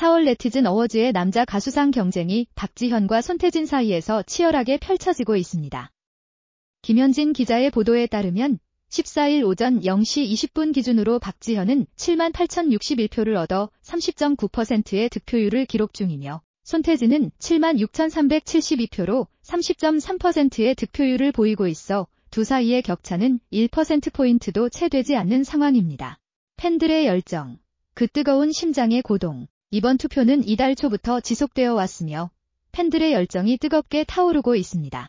4월 네티즌 어워즈의 남자 가수상 경쟁이 박지현과 손태진 사이에서 치열하게 펼쳐지고 있습니다. 김현진 기자의 보도에 따르면 14일 오전 0시 20분 기준으로 박지현은 7만 8,061표를 얻어 30.9%의 득표율을 기록 중이며 손태진은 7만 6,372표로 30.3%의 득표율을 보이고 있어 두 사이의 격차는 1%포인트도 채 되지 않는 상황입니다. 팬들의 열정, 그 뜨거운 심장의 고동, 이번 투표는 이달 초부터 지속되어 왔으며 팬들의 열정이 뜨겁게 타오르고 있습니다.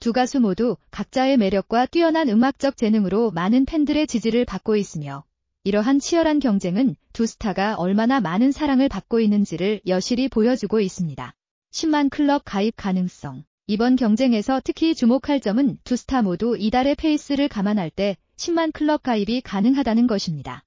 두 가수 모두 각자의 매력과 뛰어난 음악적 재능으로 많은 팬들의 지지를 받고 있으며 이러한 치열한 경쟁은 두 스타가 얼마나 많은 사랑을 받고 있는지를 여실히 보여주고 있습니다. 10만 클럽 가입 가능성 이번 경쟁에서 특히 주목할 점은 두 스타 모두 이달의 페이스를 감안할 때 10만 클럽 가입이 가능하다는 것입니다.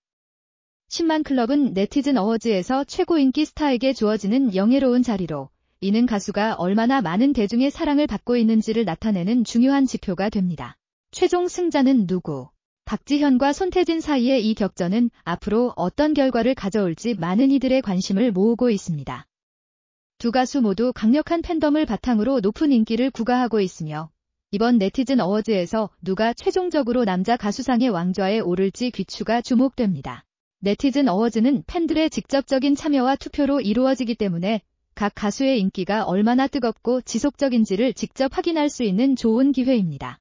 10만 클럽은 네티즌 어워즈에서 최고 인기 스타에게 주어지는 영예로운 자리로 이는 가수가 얼마나 많은 대중의 사랑을 받고 있는지를 나타내는 중요한 지표가 됩니다. 최종 승자는 누구? 박지현과 손태진 사이의 이 격전은 앞으로 어떤 결과를 가져올지 많은 이들의 관심을 모으고 있습니다. 두 가수 모두 강력한 팬덤을 바탕으로 높은 인기를 구가하고 있으며 이번 네티즌 어워즈에서 누가 최종적으로 남자 가수상의 왕좌에 오를지 귀추가 주목됩니다. 네티즌 어워즈는 팬들의 직접적인 참여와 투표로 이루어지기 때문에 각 가수의 인기가 얼마나 뜨겁고 지속적인지를 직접 확인할 수 있는 좋은 기회입니다.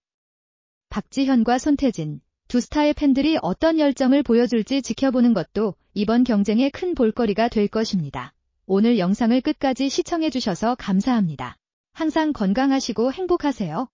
박지현과 손태진, 두 스타의 팬들이 어떤 열정을 보여줄지 지켜보는 것도 이번 경쟁의 큰 볼거리가 될 것입니다. 오늘 영상을 끝까지 시청해주셔서 감사합니다. 항상 건강하시고 행복하세요.